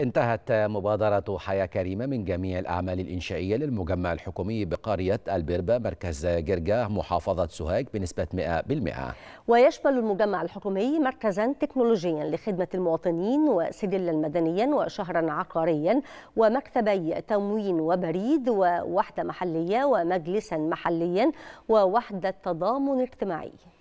انتهت مبادرة حياة كريمة من جميع الأعمال الإنشائية للمجمع الحكومي بقرية البربة مركز جرجاه محافظة سوهاج بنسبة 100% ويشمل المجمع الحكومي مركزا تكنولوجيا لخدمة المواطنين وسجلا مدنيا وشهرا عقاريا ومكتبي تموين وبريد ووحدة محلية ومجلسا محليا ووحدة تضامن اجتماعي